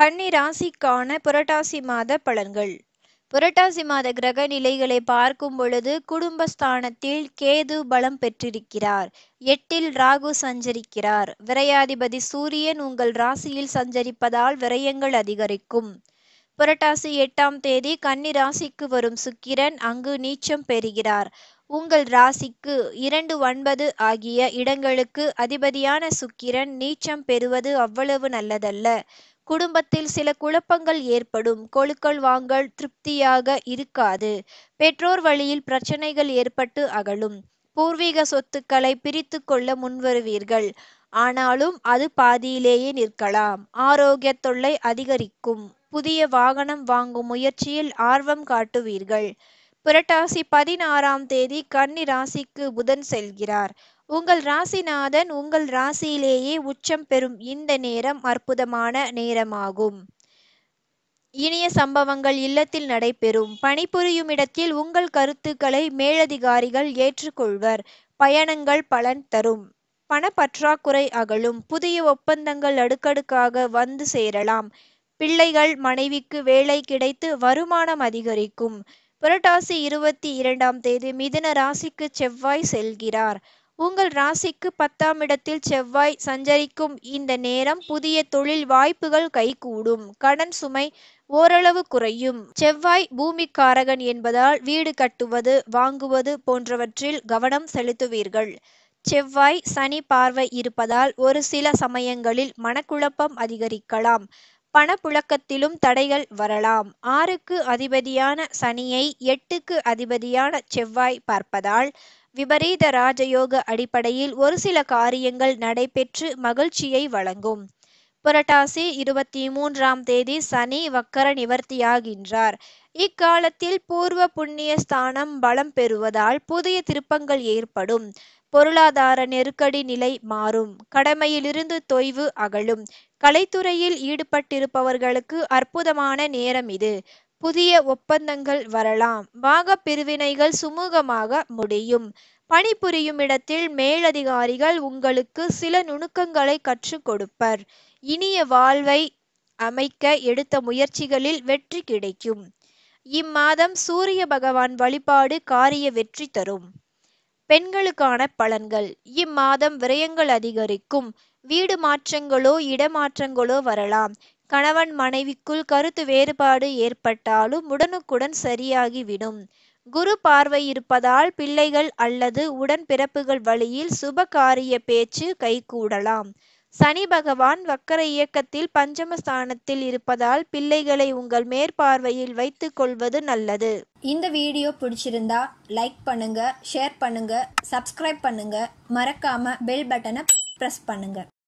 கன்னி ராசிக்கான புரட்டாசி மாத பலன்கள் புரட்டாசி மாத கிரக நிலைகளை பார்க்கும் பொழுது குடும்பஸ்தானத்தில் கேது பலம் பெற்றிருக்கிறார் எட்டில் ராகு சஞ்சரிக்கிறார் விரையாதிபதி சூரியன் உங்கள் ராசியில் சஞ்சரிப்பதால் விரயங்கள் அதிகரிக்கும் புரட்டாசி எட்டாம் தேதி கன்னி ராசிக்கு வரும் சுக்கிரன் அங்கு நீச்சம் பெறுகிறார் உங்கள் ராசிக்கு இரண்டு ஒன்பது ஆகிய இடங்களுக்கு அதிபதியான சுக்கிரன் நீச்சம் பெறுவது அவ்வளவு நல்லதல்ல குடும்பத்தில் சில குழப்பங்கள் ஏற்படும் கொழுக்கள் வாங்கல் திருப்தியாக இருக்காது பெற்றோர் வழியில் பிரச்சனைகள் ஏற்பட்டு அகலும் பூர்வீக சொத்துக்களை பிரித்து கொள்ள முன்வருவீர்கள் ஆனாலும் அது பாதியிலேயே நிற்கலாம் ஆரோக்கிய தொல்லை அதிகரிக்கும் புதிய வாகனம் வாங்கும் முயற்சியில் ஆர்வம் காட்டுவீர்கள் புரட்டாசி பதினாறாம் தேதி கன்னி ராசிக்கு புதன் செல்கிறார் உங்கள் ராசிநாதன் உங்கள் ராசியிலேயே உச்சம் பெறும் இந்த நேரம் அற்புதமான நேரமாகும் இனிய சம்பவங்கள் இல்லத்தில் நடைபெறும் பணிபுரியும் இடத்தில் உங்கள் கருத்துக்களை மேலதிகாரிகள் ஏற்றுக்கொள்வர் பயணங்கள் பலன் தரும் பணப்பற்றாக்குறை அகலும் புதிய ஒப்பந்தங்கள் அடுக்கடுக்காக வந்து சேரலாம் பிள்ளைகள் மனைவிக்கு வேலை கிடைத்து வருமானம் அதிகரிக்கும் புரட்டாசி இருபத்தி இரண்டாம் தேதி மிதுன ராசிக்கு செவ்வாய் செல்கிறார் உங்கள் ராசிக்கு பத்தாம் இடத்தில் செவ்வாய் சஞ்சரிக்கும் இந்த நேரம் புதிய தொழில் வாய்ப்புகள் கைகூடும் கடன் சுமை ஓரளவு குறையும் செவ்வாய் பூமிக்காரகன் என்பதால் வீடு கட்டுவது வாங்குவது போன்றவற்றில் கவனம் செலுத்துவீர்கள் செவ்வாய் சனி பார்வை இருப்பதால் ஒரு சில சமயங்களில் மனக்குழப்பம் அதிகரிக்கலாம் பணப்புழக்கத்திலும் தடைகள் வரலாம் ஆறுக்கு அதிபதியான சனியை எட்டுக்கு அதிபதியான செவ்வாய் பார்ப்பதால் விபரீத ராஜயோக அடிப்படையில் ஒரு சில காரியங்கள் நடைபெற்று மகிழ்ச்சியை வழங்கும் புரட்டாசி இருபத்தி மூன்றாம் தேதி சனி வக்கர நிவர்த்தியாகின்றார் இக்காலத்தில் பூர்வ புண்ணிய ஸ்தானம் பலம் பெறுவதால் புதிய திருப்பங்கள் ஏற்படும் பொருளாதார நெருக்கடி நிலை மாறும் கடமையிலிருந்து தொய்வு அகலும் கலைத்துறையில் ஈடுபட்டிருப்பவர்களுக்கு அற்புதமான நேரம் இது புதிய ஒப்பந்தங்கள் வரலாம் பாக பிரிவினைகள் சுமூகமாக முடியும் பணிபுரியும் இடத்தில் மேலதிகாரிகள் உங்களுக்கு சில நுணுக்கங்களை கற்றுக் கொடுப்பர் இனிய வாழ்வை அமைக்க எடுத்த முயற்சிகளில் வெற்றி கிடைக்கும் இம்மாதம் சூரிய பகவான் வழிபாடு காரிய வெற்றி தரும் பெண்களுக்கான பலன்கள் இம்மாதம் விரயங்கள் அதிகரிக்கும் வீடு மாற்றங்களோ இடமாற்றங்களோ வரலாம் கணவன் மனைவிக்குள் கருத்து வேறுபாடு ஏற்பட்டாலும் உடனுக்குடன் சரியாகிவிடும் குரு பார்வை இருப்பதால் பிள்ளைகள் அல்லது உடன் பிறப்புகள் வழியில் சுப காரிய பேச்சு கைகூடலாம் சனி பகவான் வக்கர இயக்கத்தில் பஞ்சமஸ்தானத்தில் இருப்பதால் பிள்ளைகளை உங்கள் மேற்பார்வையில் வைத்துக் கொள்வது நல்லது இந்த வீடியோ பிடிச்சிருந்தா லைக் பண்ணுங்க ஷேர் பண்ணுங்க சப்ஸ்கிரைப் பண்ணுங்க மறக்காம பெல் பட்டனை பிரஸ் பண்ணுங்க